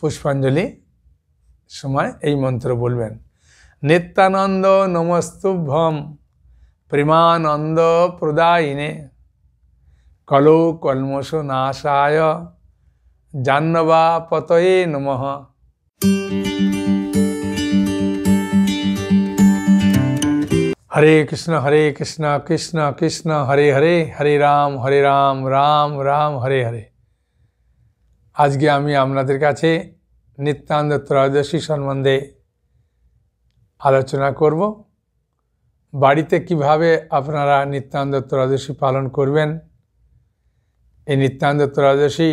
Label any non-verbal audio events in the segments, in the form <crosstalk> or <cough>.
পুষ্পাঞ্জলি সময় এই মন্ত্র বলবেন নিত্যানন্দ নমস্তুভম প্রেমানন্দ প্রদায়িনে কলো কলমস নাশায় জাহ্নবা পতয়ে নমঃ হরে কৃষ্ণ হরে কৃষ্ণ কৃষ্ণ কৃষ্ণ হরে হরে হরে রাম হরে রাম রাম রাম হরে হরে আজকে আমি আপনাদের কাছে নিত্যানন্দ ত্রয়োদশী সম্বন্ধে আলোচনা করব বাড়িতে কিভাবে আপনারা নিত্যানন্দ ত্রয়োদশী পালন করবেন এই নিত্যানন্দ ত্রয়োদশী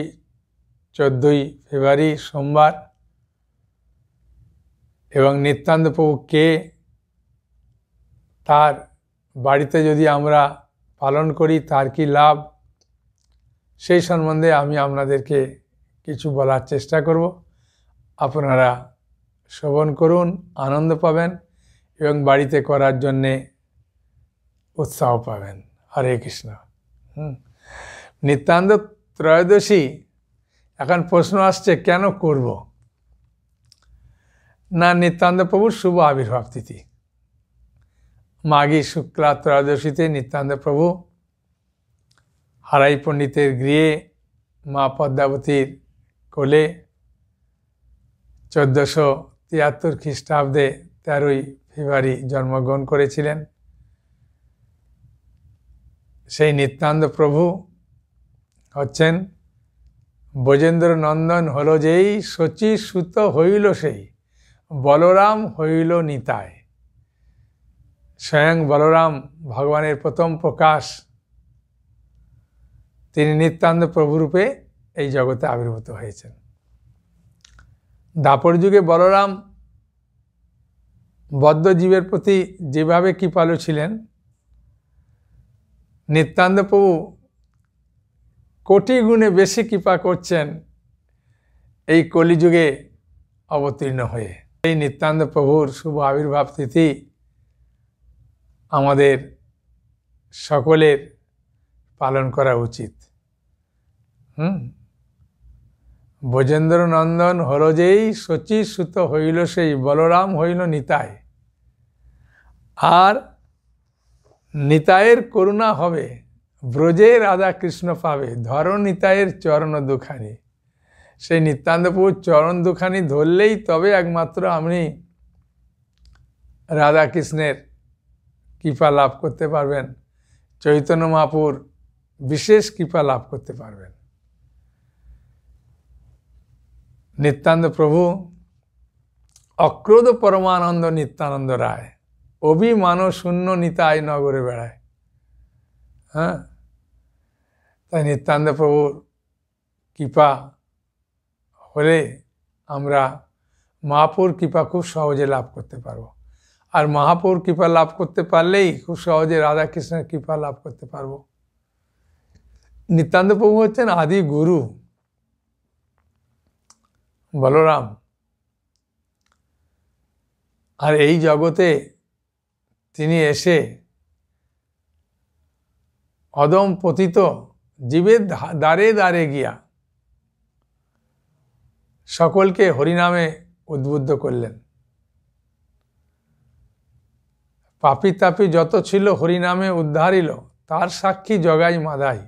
চোদ্দই ফেব্রুয়ারি সোমবার এবং নিত্যান্ত প্রভু কে তার বাড়িতে যদি আমরা পালন করি তার কি লাভ সেই সম্বন্ধে আমি আপনাদেরকে কিছু বলার চেষ্টা করব আপনারা শ্রবণ করুন আনন্দ পাবেন এবং বাড়িতে করার জন্যে উৎসাহ পাবেন হরে কৃষ্ণ হুম নিত্যান্ত ত্রয়োদশী এখন প্রশ্ন আসছে কেন করব না নিত্যান্ত প্রভুর শুভ আবির্ভাব তিথি মাঘী শুক্লা ত্রয়োদশীতে নিত্যান্ত প্রভু হারাই পণ্ডিতের গৃহে মা পদ্মাবতীর কোলে চোদ্দোশো তিয়াত্তর খ্রিস্টাব্দে তেরোই ফেব্রুয়ারি জন্মগ্রহণ করেছিলেন সেই নিত্যান্ত প্রভু হচ্ছেন ব্রজেন্দ্রনন্দন নন্দন হল যেই শচী সুত হইল সেই বলরাম হইল নিতায় স্বয়ং বলরাম ভগবানের প্রথম প্রকাশ তিনি নিত্যান্ত প্রভুরূপে এই জগতে আবির্ভূত হয়েছেন দাপর যুগে বলরাম বদ্ধজীবের প্রতি যেভাবে কৃপালু ছিলেন প্রভু কোটি গুণে বেশি কৃপা করছেন এই কলিযুগে অবতীর্ণ হয়ে এই নিত্যান্ত প্রভুর শুভ আবির্ভাব তিথি আমাদের সকলের পালন করা উচিত হুম নন্দন হল যেই সুত হইল সেই বলরাম হইল নিতায় আর নিতায়ের করুণা হবে ব্রজে রাধা কৃষ্ণ পাবে ধর নিতায়ের চরণ দুখানি সেই নিত্যান্তপুর চরণ দুখানি ধরলেই তবে একমাত্র আপনি রাধাকৃষ্ণের কৃপা লাভ করতে পারবেন চৈতন্য মাপুর বিশেষ কৃপা লাভ করতে পারবেন নিত্যানন্দ প্রভু অক্রোধ পরমানন্দ নিত্যানন্দ রায় অভিমান শূন্য নিতায় নগরে বেড়ায় হ্যাঁ তাই নিত্যানন্দ প্রভুর কৃপা হলে আমরা মহাপুর কৃপা খুব সহজে লাভ করতে পারবো আর মহাপুর কৃপা লাভ করতে পারলেই খুব সহজে রাধাকৃষ্ণের কৃপা লাভ করতে পারবো নিত্যান্ত প্রভু হচ্ছেন আদি গুরু বলরাম আর এই জগতে তিনি এসে অদম পতিত জীবের দ্বারে দ্বারে গিয়া সকলকে হরিনামে উদ্বুদ্ধ করলেন পাপি তাপি যত ছিল হরিনামে উদ্ধারিল তার সাক্ষী জগাই মাদাই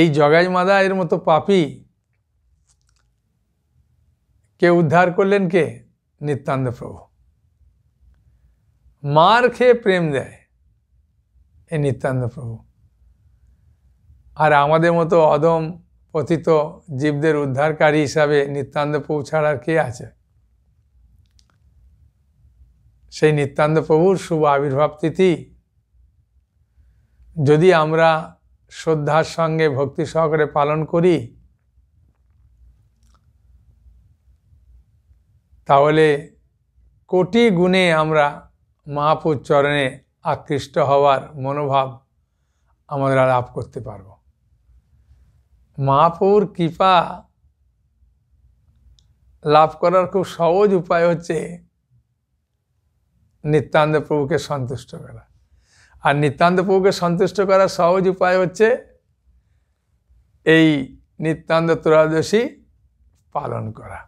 এই জগাই মাদাইয়ের এর মতো পাপি কে উদ্ধার করলেন কে নিত্যান্ত প্রভু মার খেয়ে প্রেম দেয় এ নিত্যান্ত প্রভু আর আমাদের মতো অদম পতিত জীবদের উদ্ধারকারী হিসাবে নিত্যান্ত প্রভু ছাড়ার কে আছে সেই নিত্যান্ত প্রভুর শুভ আবির্ভাব তিথি যদি আমরা শ্রদ্ধার সঙ্গে ভক্তি সহকারে পালন করি তাহলে কোটি গুণে আমরা মহাপুর চরণে আকৃষ্ট হওয়ার মনোভাব আমরা লাভ করতে পারব মহাপুর কৃপা লাভ করার খুব সহজ উপায় হচ্ছে নিত্যান্ত প্রভুকে সন্তুষ্ট করা আর নিত্যান্ত প্রভুকে সন্তুষ্ট করার সহজ উপায় হচ্ছে এই নিত্যান্ত ত্রয়োদশী পালন করা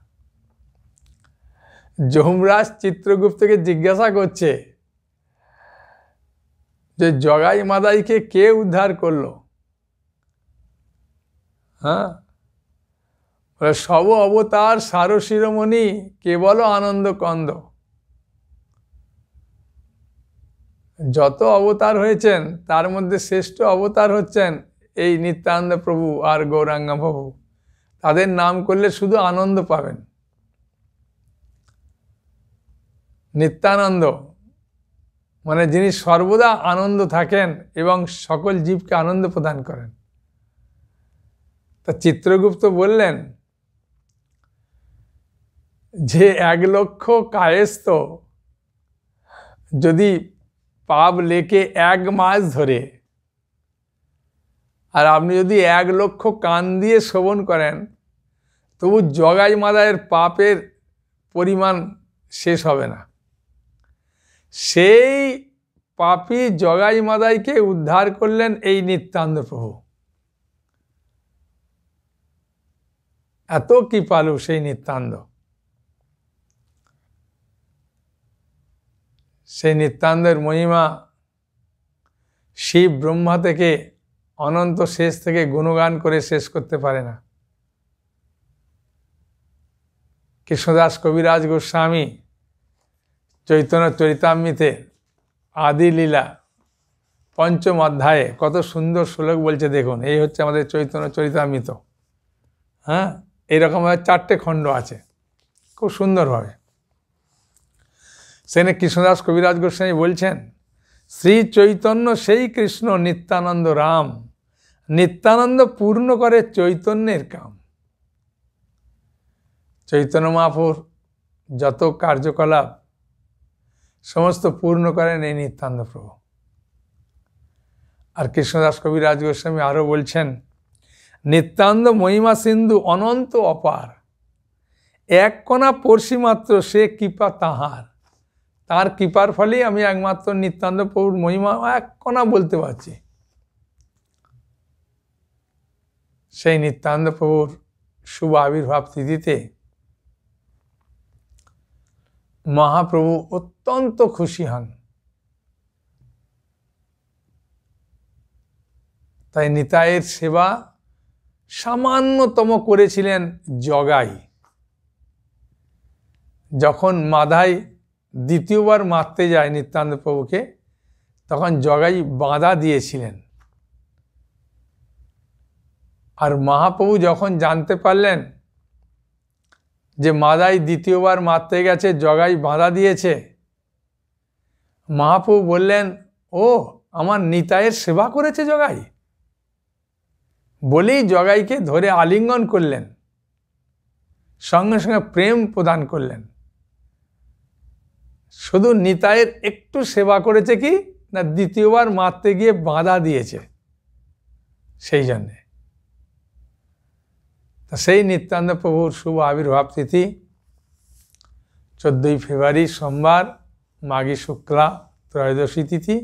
যমরাজ চিত্রগুপ্তকে জিজ্ঞাসা করছে যে জগাই মাদাইকে কে উদ্ধার করল হ্যাঁ সব অবতার সার শিরোমণি কেবল আনন্দ কন্দ যত অবতার হয়েছেন তার মধ্যে শ্রেষ্ঠ অবতার হচ্ছেন এই নিত্যানন্দ প্রভু আর গৌরাঙ্গা প্রভু তাদের নাম করলে শুধু আনন্দ পাবেন নিত্যানন্দ মানে যিনি সর্বদা আনন্দ থাকেন এবং সকল জীবকে আনন্দ প্রদান করেন তা চিত্রগুপ্ত বললেন যে এক লক্ষ কায়েস্ত যদি পাপ লেকে এক মাস ধরে আর আপনি যদি এক লক্ষ কান দিয়ে শোভন করেন তবু জগাই মাদায়ের পাপের পরিমাণ শেষ হবে না সেই পাপি জগাই মাদাইকে উদ্ধার করলেন এই নিত্যান্ত প্রভু এত কি পালু সেই নিত্যান্ত সেই নিত্যান্তের মহিমা শিব ব্রহ্মা থেকে অনন্ত শেষ থেকে গুণগান করে শেষ করতে পারে না কৃষ্ণদাস কবিরাজ গোস্বামী চৈতন্য চরিতামৃতে আদিলীলা পঞ্চম অধ্যায়ে কত সুন্দর শ্লোক বলছে দেখুন এই হচ্ছে আমাদের চৈতন্য চরিতামৃত হ্যাঁ এইরকম চারটে খণ্ড আছে খুব সুন্দরভাবে সেখানে কৃষ্ণদাস কবিরাজ গোস্বামী বলছেন শ্রী চৈতন্য সেই কৃষ্ণ নিত্যানন্দ রাম নিত্যানন্দ পূর্ণ করে চৈতন্যের কাম চৈতন্য মহাপুর যত কার্যকলাপ সমস্ত পূর্ণ করেন এই নিত্যান্ত প্রভু আর কৃষ্ণদাস কবি রাজ গোস্বামী আরও বলছেন নিত্যান্ত মহিমা সিন্ধু অনন্ত অপার এক কণা পড়শি মাত্র সে কৃপা তাহার তার কৃপার ফলেই আমি একমাত্র নিত্যান্ত প্রভুর মহিমা এক কণা বলতে পারছি সেই নিত্যান্ত প্রভুর শুভ আবির্ভাব তিথিতে মহাপ্রভু অত্যন্ত খুশি হন তাই নিতায়ের সেবা সামান্যতম করেছিলেন জগাই যখন মাধাই দ্বিতীয়বার মারতে যায় নিত্যানন্দ প্রভুকে তখন জগাই বাঁধা দিয়েছিলেন আর মহাপ্রভু যখন জানতে পারলেন যে মাদাই দ্বিতীয়বার মারতে গেছে জগাই বাঁধা দিয়েছে মহাপু বললেন ও আমার নিতায়ের সেবা করেছে জগাই বলেই জগাইকে ধরে আলিঙ্গন করলেন সঙ্গে সঙ্গে প্রেম প্রদান করলেন শুধু নিতায়ের একটু সেবা করেছে কি না দ্বিতীয়বার মারতে গিয়ে বাঁধা দিয়েছে সেই জন্যে তা সেই নিত্যান্ত প্রভুর শুভ আবির্ভাব তিথি চোদ্দোই ফেব্রুয়ারি সোমবার মাঘী শুক্লা ত্রয়োদশী তিথি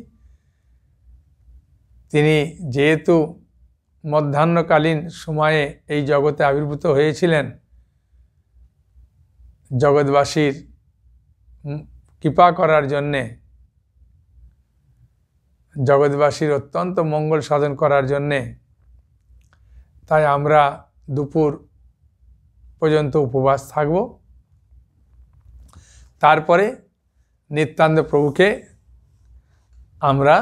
তিনি যেহেতু মধ্যাহ্নকালীন সময়ে এই জগতে আবির্ভূত হয়েছিলেন জগৎবাসীর কৃপা করার জন্যে জগৎবাসীর অত্যন্ত মঙ্গল সাধন করার জন্যে তাই আমরা দুপুর পর্যন্ত উপবাস থাকব তারপরে নিত্যান্ত প্রভুকে আমরা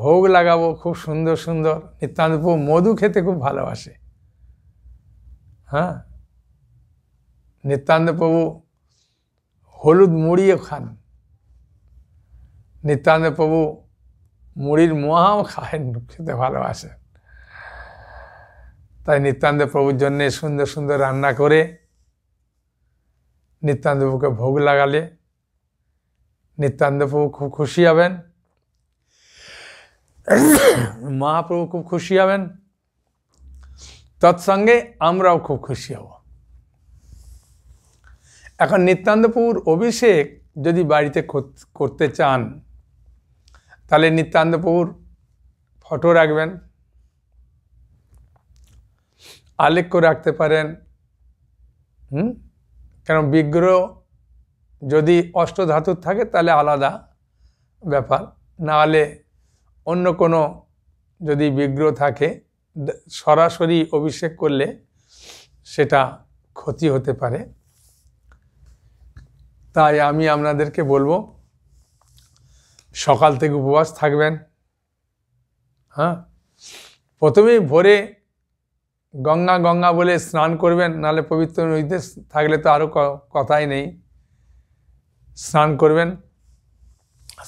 ভোগ লাগাবো খুব সুন্দর সুন্দর নিত্যান্ত প্রভু মধু খেতে খুব ভালোবাসে হ্যাঁ নিত্যান্ত প্রভু হলুদ মুড়িও খান নিত্যান্ত প্রভু মুড়ির মোয়াও খায় খেতে ভালোবাসে তাই নিত্যান্ত প্রভুর জন্যে সুন্দর সুন্দর রান্না করে নিত্যান্ত প্রভুকে ভোগ লাগালে নিত্যান্ত প্রভু খুব খুশি হবেন মহাপ্রভু খুব খুশি হবেন তৎসঙ্গে আমরাও খুব খুশি হব এখন নিত্যান্তপুর অভিষেক যদি বাড়িতে করতে চান তাহলে নিত্যান্তপুর ফটো রাখবেন আলেখ্য রাখতে পারেন হুম কারণ বিগ্রহ যদি অষ্টধাতুর থাকে তাহলে আলাদা ব্যাপার না হলে অন্য কোনো যদি বিগ্রহ থাকে সরাসরি অভিষেক করলে সেটা ক্ষতি হতে পারে তাই আমি আপনাদেরকে বলবো সকাল থেকে উপবাস থাকবেন হ্যাঁ প্রথমেই ভোরে গঙ্গা গঙ্গা বলে স্নান করবেন নালে পবিত্র নদীতে থাকলে তো আরও কথাই নেই স্নান করবেন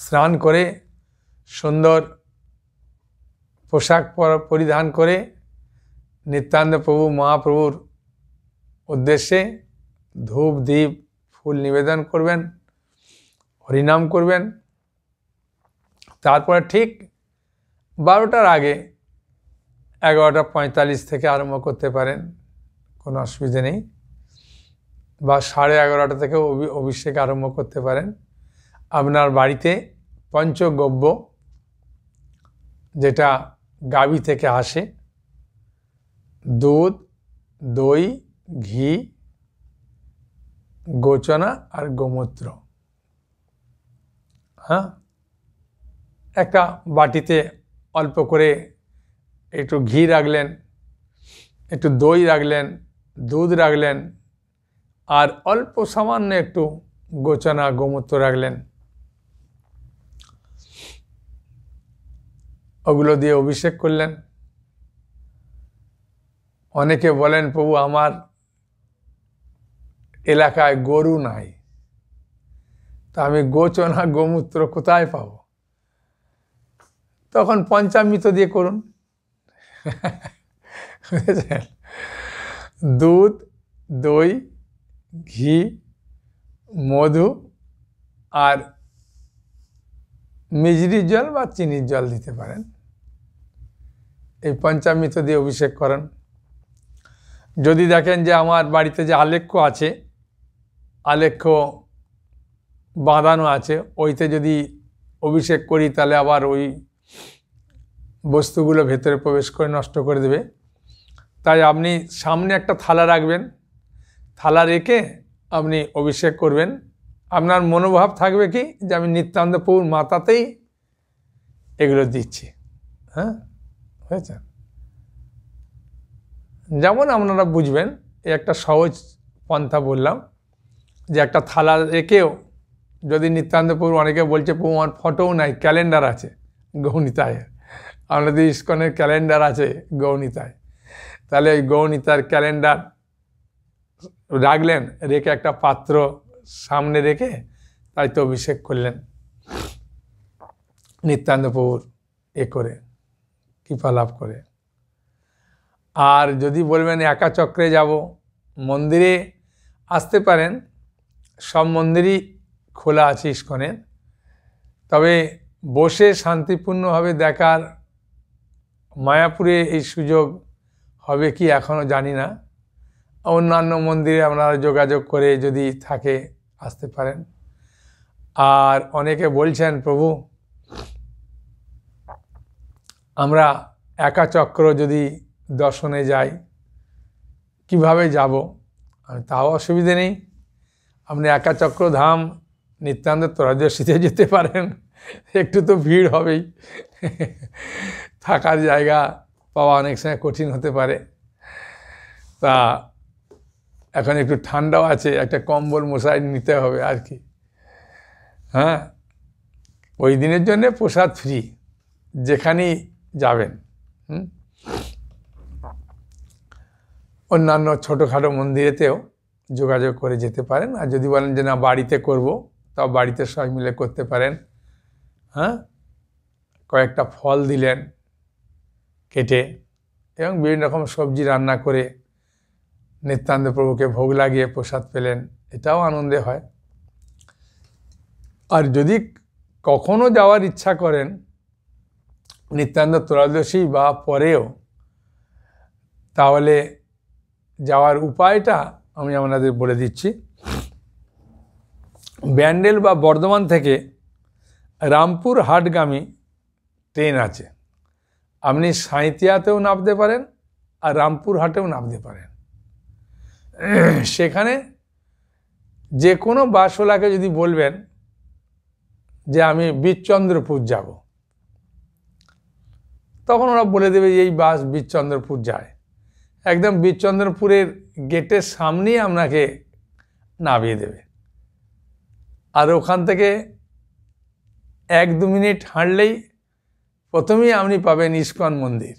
স্নান করে সুন্দর পোশাক পরিধান করে নিত্যান্ত প্রভু মহাপ্রভুর উদ্দেশ্যে ধূপ দ্বীপ ফুল নিবেদন করবেন হরিনাম করবেন তারপরে ঠিক বারোটার আগে এগারোটা পঁয়তাল্লিশ থেকে আরম্ভ করতে পারেন কোনো অসুবিধে নেই বা সাড়ে এগারোটা থেকে অভিষেক আরম্ভ করতে পারেন আপনার বাড়িতে পঞ্চগব্য যেটা গাবি থেকে আসে দুধ দই ঘি গোচনা আর গোমূত্র হ্যাঁ একটা বাটিতে অল্প করে একটু ঘি রাখলেন একটু দই রাখলেন দুধ রাখলেন আর অল্প সামান্য একটু গোচানা গোমূত্র রাখলেন ওগুলো দিয়ে অভিষেক করলেন অনেকে বলেন প্রভু আমার এলাকায় গরু নাই তা আমি গোচনা গোমূত্র কোথায় পাব তখন পঞ্চামৃত দিয়ে করুন বুঝেছেন <laughs> দুধ দই ঘি মধু আর মিজরির জল বা চিনির জল দিতে পারেন এই পঞ্চামৃত দিয়ে অভিষেক করেন যদি দেখেন যে আমার বাড়িতে যে আলেখ্য আছে আলেখ্য বাঁধানো আছে ওইতে যদি অভিষেক করি তাহলে আবার ওই বস্তুগুলো ভেতরে প্রবেশ করে নষ্ট করে দেবে তাই আপনি সামনে একটা থালা রাখবেন থালা রেখে আপনি অভিষেক করবেন আপনার মনোভাব থাকবে কি যে আমি নিত্যান্ত পুর মাতাতেই এগুলো দিচ্ছি হ্যাঁ হয়েছে যেমন আপনারা বুঝবেন এই একটা সহজ পন্থা বললাম যে একটা থালা রেখেও যদি নিত্যান্ত অনেকে বলছে প্রভু আমার ফটোও নাই ক্যালেন্ডার আছে গৌণিতায় আমাদের ইস্কনের ক্যালেন্ডার আছে গৌণিতায় তাহলে ওই গৌণিতার ক্যালেন্ডার রাখলেন রেখে একটা পাত্র সামনে রেখে তাই তো অভিষেক করলেন নিত্যান্তপুর এ করে কৃপা লাভ করে আর যদি বলবেন একা চক্রে যাব মন্দিরে আসতে পারেন সব মন্দিরই খোলা আছে ইস্কনের তবে বসে শান্তিপূর্ণভাবে দেখার মায়াপুরে এই সুযোগ হবে কি এখনও জানি না অন্যান্য মন্দিরে আপনারা যোগাযোগ করে যদি থাকে আসতে পারেন আর অনেকে বলছেন প্রভু আমরা একা চক্র যদি দর্শনে যাই কিভাবে যাব আমি তাও অসুবিধে নেই আপনি একা চক্র ধাম নিত্যান্ত তরাজস্বীতে যেতে পারেন একটু তো ভিড় হবেই থাকার জায়গা পাওয়া অনেক সময় কঠিন হতে পারে তা এখন একটু ঠান্ডাও আছে একটা কম্বল মশারি নিতে হবে আর কি হ্যাঁ ওই দিনের জন্য প্রসাদ ফ্রি যেখানেই যাবেন অন্যান্য ছোটোখাটো মন্দিরেতেও যোগাযোগ করে যেতে পারেন আর যদি বলেন যে না বাড়িতে করব তাও বাড়িতে সবাই মিলে করতে পারেন হ্যাঁ কয়েকটা ফল দিলেন কেটে এবং বিভিন্ন রকম সবজি রান্না করে নিত্যান্ত প্রভুকে ভোগ লাগিয়ে প্রসাদ পেলেন এটাও আনন্দে হয় আর যদি কখনো যাওয়ার ইচ্ছা করেন নিত্যান্ত ত্রয়োদশী বা পরেও তাহলে যাওয়ার উপায়টা আমি আপনাদের বলে দিচ্ছি ব্যান্ডেল বা বর্ধমান থেকে রামপুর হাটগামী ট্রেন আছে আপনি সাঁইতিয়াতেও নামতে পারেন আর রামপুরহাটেও নামতে পারেন সেখানে যে কোনো বাসওয়ালাকে যদি বলবেন যে আমি বীরচন্দ্রপুর যাব তখন ওরা বলে দেবে যে এই বাস বীরচন্দ্রপুর যায় একদম বীরচন্দ্রপুরের গেটের সামনেই আপনাকে নামিয়ে দেবে আর ওখান থেকে এক দু মিনিট হাঁটলেই প্রথমেই আপনি পাবেন ইস্কন মন্দির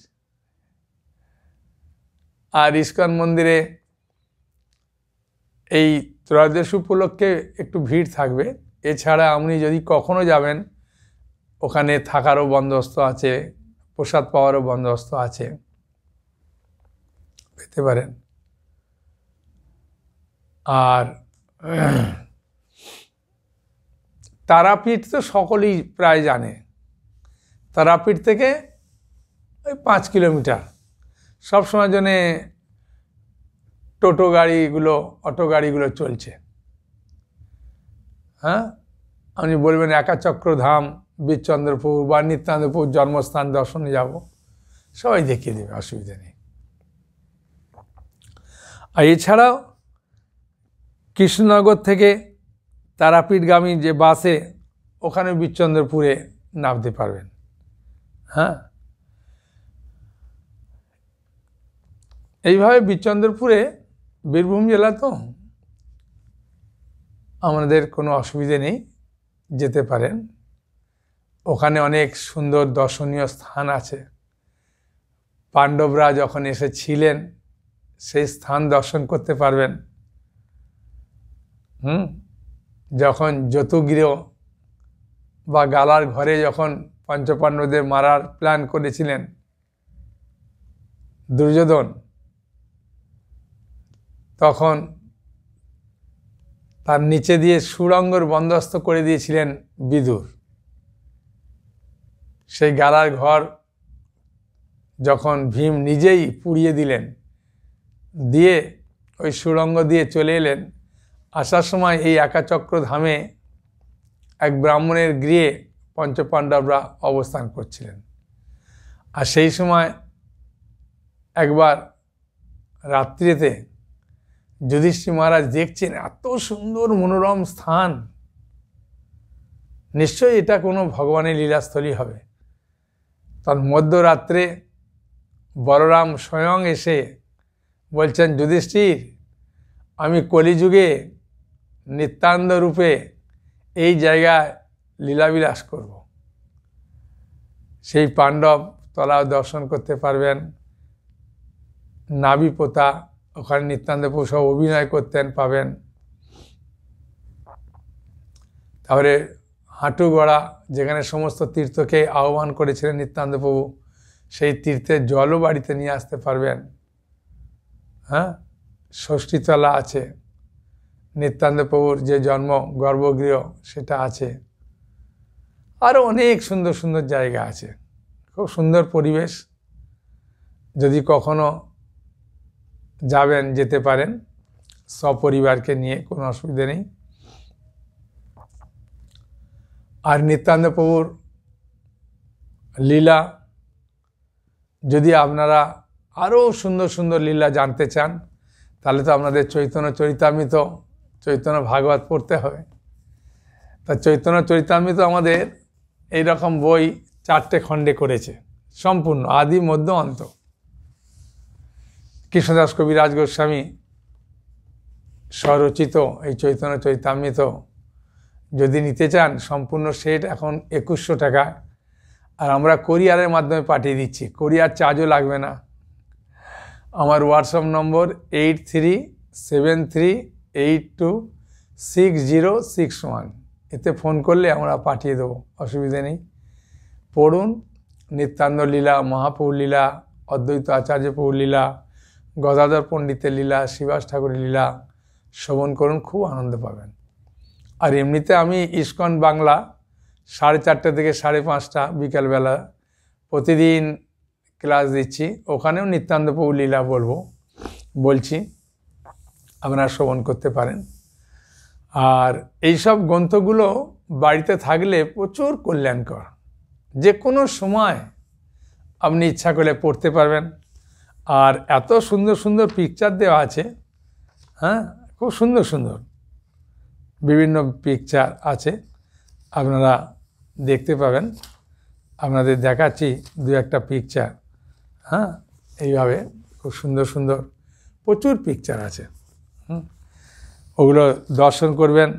আর ইস্কন মন্দিরে এই ত্রয়োদশ উপলক্ষে একটু ভিড় থাকবে এছাড়া আপনি যদি কখনও যাবেন ওখানে থাকারও বন্দোবস্ত আছে প্রসাদ পাওয়ারও বন্দোবস্ত আছে পেতে পারেন আর তারাপীঠ তো সকলেই প্রায় জানে তারাপীঠ থেকে ওই পাঁচ কিলোমিটার সব সময় জন্যে টোটো গাড়িগুলো অটো গাড়িগুলো চলছে হ্যাঁ আপনি বলবেন একাচক্রধাম বীরচন্দ্রপুর বা নিত্যানন্দপুর জন্মস্থান দর্শনে যাব সবাই দেখিয়ে দেবে অসুবিধা নেই আর এছাড়াও কৃষ্ণনগর থেকে তারাপীঠগামী যে বাসে ওখানে বীরচন্দ্রপুরে নামতে পারবেন হ্যাঁ এইভাবে বিচন্দ্রপুরে বীরভূম জেলা তো আমাদের কোনো অসুবিধে নেই যেতে পারেন ওখানে অনেক সুন্দর দর্শনীয় স্থান আছে পাণ্ডবরা যখন এসেছিলেন সেই স্থান দর্শন করতে পারবেন হুম যখন যতুগৃহ বা গালার ঘরে যখন পঞ্চপাণ্ডবদের মারার প্ল্যান করেছিলেন দুর্যোধন তখন তার নিচে দিয়ে সুরঙ্গর বন্দস্ত করে দিয়েছিলেন বিদুর সেই গালার ঘর যখন ভীম নিজেই পুড়িয়ে দিলেন দিয়ে ওই সুরঙ্গ দিয়ে চলে এলেন আসার সময় এই একাচক্র ধামে এক ব্রাহ্মণের গৃহে পঞ্চপাণ্ডবরা অবস্থান করছিলেন আর সেই সময় একবার রাত্রিতে যুধিষ্ঠির মহারাজ দেখছেন এত সুন্দর মনোরম স্থান নিশ্চয়ই এটা কোনো ভগবানের লীলাস্থলী হবে তার মধ্যরাত্রে বলরাম স্বয়ং এসে বলছেন যুধিষ্ঠির আমি কলিযুগে নিত্যান্ত রূপে এই জায়গায় লীলাবিলাস করব সেই পাণ্ডব তলা দর্শন করতে পারবেন নাবি পোতা ওখানে নিত্যান্ত সব অভিনয় করতেন পাবেন তারপরে হাঁটু গড়া যেখানে সমস্ত তীর্থকে আহ্বান করেছিলেন নিত্যান্ত প্রভু সেই তীর্থের জলও বাড়িতে নিয়ে আসতে পারবেন হ্যাঁ ষষ্ঠীতলা আছে নিত্যান্ত প্রভুর যে জন্ম গর্ভগৃহ সেটা আছে আরও অনেক সুন্দর সুন্দর জায়গা আছে খুব সুন্দর পরিবেশ যদি কখনো যাবেন যেতে পারেন সপরিবারকে নিয়ে কোনো অসুবিধে নেই আর নিত্যান্ত লীলা যদি আপনারা আরও সুন্দর সুন্দর লীলা জানতে চান তাহলে তো আপনাদের চৈতন্য চরিতামৃত চৈতন্য ভাগবত পড়তে হবে তা চৈতন্য চরিতামৃত আমাদের এই রকম বই চারটে খণ্ডে করেছে সম্পূর্ণ আদি মধ্য অন্ত কৃষ্ণদাস কবিরাজ গোস্বামী স্বরচিত এই চৈতন্য চৈতামিত যদি নিতে চান সম্পূর্ণ সেট এখন একুশশো টাকা আর আমরা কোরিয়ারের মাধ্যমে পাঠিয়ে দিচ্ছি কোরিয়ার চার্জও লাগবে না আমার WhatsApp number eight three seven three eight two six zero six one এতে ফোন করলে আমরা পাঠিয়ে দেবো অসুবিধে নেই পড়ুন নিত্যান্ত লীলা মহাপ্রভুর লীলা অদ্বৈত আচার্য পৌর লীলা গদাধর পণ্ডিতের লীলা শিবাস ঠাকুরের লীলা শ্রবণ করুন খুব আনন্দ পাবেন আর এমনিতে আমি ইস্কন বাংলা সাড়ে চারটে থেকে সাড়ে পাঁচটা বিকালবেলা প্রতিদিন ক্লাস দিচ্ছি ওখানেও নিত্যান্ত পৌর লীলা বলবো বলছি আপনারা শ্রবণ করতে পারেন আর এইসব গ্রন্থগুলো বাড়িতে থাকলে প্রচুর কল্যাণকর যে কোনো সময় আপনি ইচ্ছা করলে পড়তে পারবেন আর এত সুন্দর সুন্দর পিকচার দেওয়া আছে হ্যাঁ খুব সুন্দর সুন্দর বিভিন্ন পিকচার আছে আপনারা দেখতে পাবেন আপনাদের দেখাচ্ছি দু একটা পিকচার হ্যাঁ এইভাবে খুব সুন্দর সুন্দর প্রচুর পিকচার আছে ওগুলো দর্শন করবেন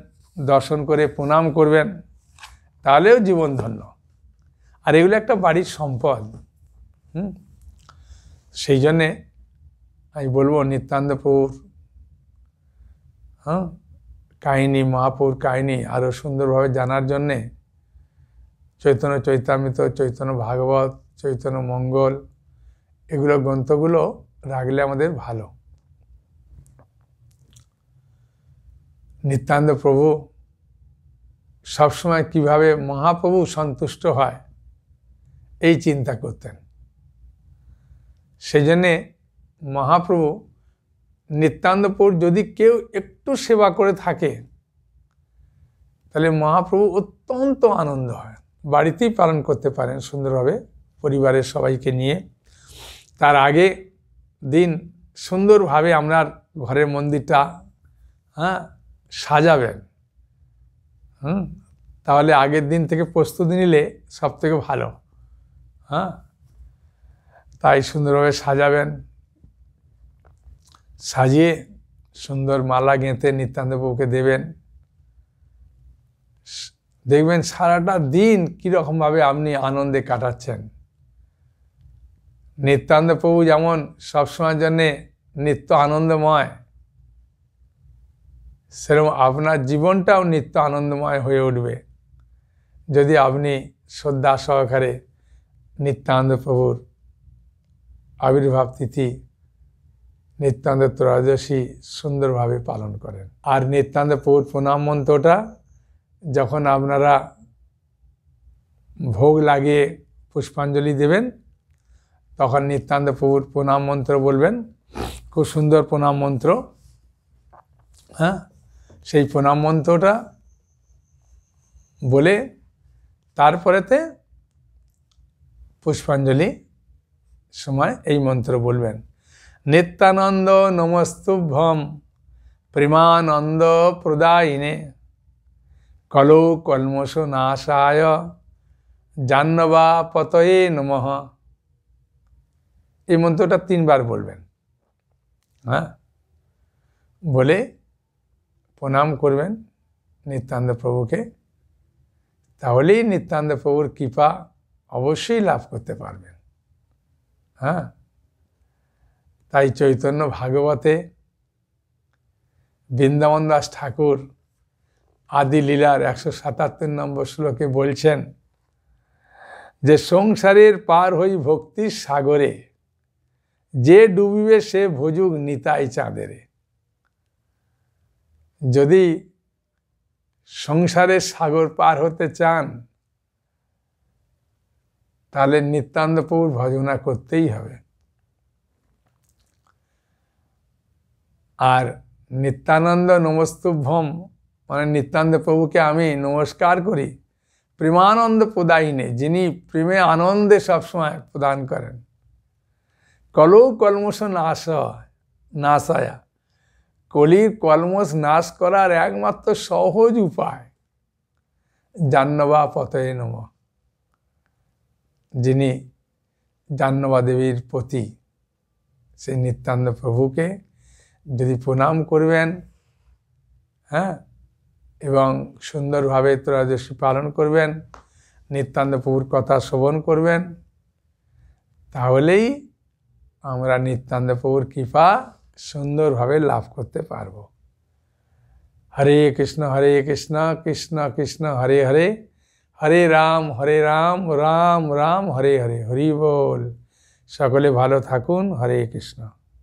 দর্শন করে প্রণাম করবেন তাহলেও জীবন ধন্য আর এগুলো একটা বাড়ির সম্পদ হুম সেই জন্যে আমি বলবো নিত্যান্তপুর হ্যাঁ কাহিনী মহাপুর কাহিনী আরও সুন্দরভাবে জানার জন্যে চৈতন্য চৈতামিত চৈতন্য ভাগবত চৈতন্য মঙ্গল এগুলো গ্রন্থগুলো রাখলে আমাদের ভালো নিত্যান্ত প্রভু সবসময় কিভাবে মহাপ্রভু সন্তুষ্ট হয় এই চিন্তা করতেন সেজন্যে মহাপ্রভু নিত্যান্তপুর যদি কেউ একটু সেবা করে থাকে তাহলে মহাপ্রভু অত্যন্ত আনন্দ হয় বাড়িতেই পালন করতে পারেন সুন্দরভাবে পরিবারের সবাইকে নিয়ে তার আগে দিন সুন্দরভাবে আমরা ঘরের মন্দিরটা হ্যাঁ সাজাবেন হুম তাহলে আগের দিন থেকে প্রস্তুতি নিলে সব থেকে ভালো হ্যাঁ তাই সুন্দরভাবে সাজাবেন সাজিয়ে সুন্দর মালা গেঁথে নিত্যান্ত বউকে দেবেন দেখবেন সারাটা দিন কীরকমভাবে আপনি আনন্দে কাটাচ্ছেন নিত্যান্ত প্রভু যেমন সবসময়ের জন্যে নিত্য আনন্দময় সেরকম আপনার জীবনটাও নিত্য আনন্দময় হয়ে উঠবে যদি আপনি শ্রদ্ধা সহকারে নিত্যানন্দ প্রভুর আবির্ভাব তিথি নিত্যান্ত ত্রয়োদশী সুন্দরভাবে পালন করেন আর নিত্যান্ত প্রভুর প্রণাম মন্ত্রটা যখন আপনারা ভোগ লাগিয়ে পুষ্পাঞ্জলি দেবেন তখন নিত্যান্ত প্রভুর প্রণাম মন্ত্র বলবেন খুব সুন্দর প্রণাম মন্ত্র হ্যাঁ সেই প্রণাম মন্ত্রটা বলে তারপরেতে পুষ্পাঞ্জলি সময় এই মন্ত্র বলবেন নিত্যানন্দ নমস্তুভম প্রেমানন্দ প্রদায়িনে কল কলমস নাশায় জাহ্নবা পতয়ে নমঃ এই মন্ত্রটা তিনবার বলবেন হ্যাঁ বলে প্রণাম করবেন নিত্যান্ত প্রভুকে তাহলেই নিত্যান্ত প্রভুর কৃপা অবশ্যই লাভ করতে পারবেন হ্যাঁ তাই চৈতন্য ভাগবতে বৃন্দাবন দাস ঠাকুর আদি লীলার একশো সাতাত্তর নম্বর শ্লোকে বলছেন যে সংসারের পার হই ভক্তির সাগরে যে ডুবিবে সে ভুজুক নিতাই চাঁদেরে যদি সংসারের সাগর পার হতে চান তাহলে নিত্যান্ত প্রভুর ভজনা করতেই হবে আর নিত্যানন্দ নমস্তুভম মানে নিত্যান্ত প্রভুকে আমি নমস্কার করি প্রেমানন্দ প্রদায়ীনে যিনি প্রেমে আনন্দে সবসময় প্রদান করেন কলৌ কলমস নাশ নাশায়া কলির কলমস নাশ করার একমাত্র সহজ উপায় জান্নবা পথে নম যিনি জাহ্নবা দেবীর পতি সেই নিত্যান্ত প্রভুকে যদি প্রণাম করবেন হ্যাঁ এবং সুন্দরভাবে ত্রয়োদশী পালন করবেন নিত্যান্ত প্রভুর কথা শ্রবণ করবেন তাহলেই আমরা নিত্যান্ত প্রভুর কৃপা সুন্দরভাবে লাভ করতে পারব হরে কৃষ্ণ হরে কৃষ্ণ কৃষ্ণ কৃষ্ণ হরে হরে হরে রাম হরে রাম রাম রাম হরে হরে হরি বল সকলে ভালো থাকুন হরে কৃষ্ণ